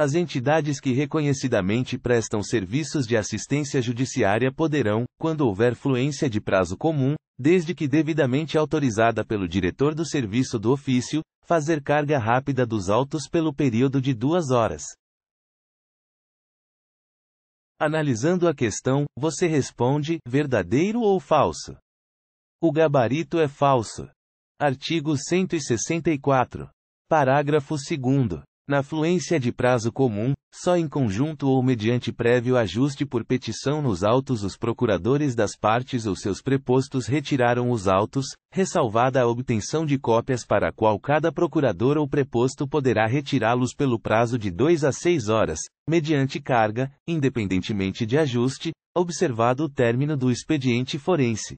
As entidades que reconhecidamente prestam serviços de assistência judiciária poderão, quando houver fluência de prazo comum, desde que devidamente autorizada pelo diretor do serviço do ofício, fazer carga rápida dos autos pelo período de duas horas. Analisando a questão, você responde: verdadeiro ou falso? O gabarito é falso. Artigo 164. Parágrafo 2 na fluência de prazo comum, só em conjunto ou mediante prévio ajuste por petição nos autos os procuradores das partes ou seus prepostos retiraram os autos, ressalvada a obtenção de cópias para a qual cada procurador ou preposto poderá retirá-los pelo prazo de 2 a 6 horas, mediante carga, independentemente de ajuste, observado o término do expediente forense.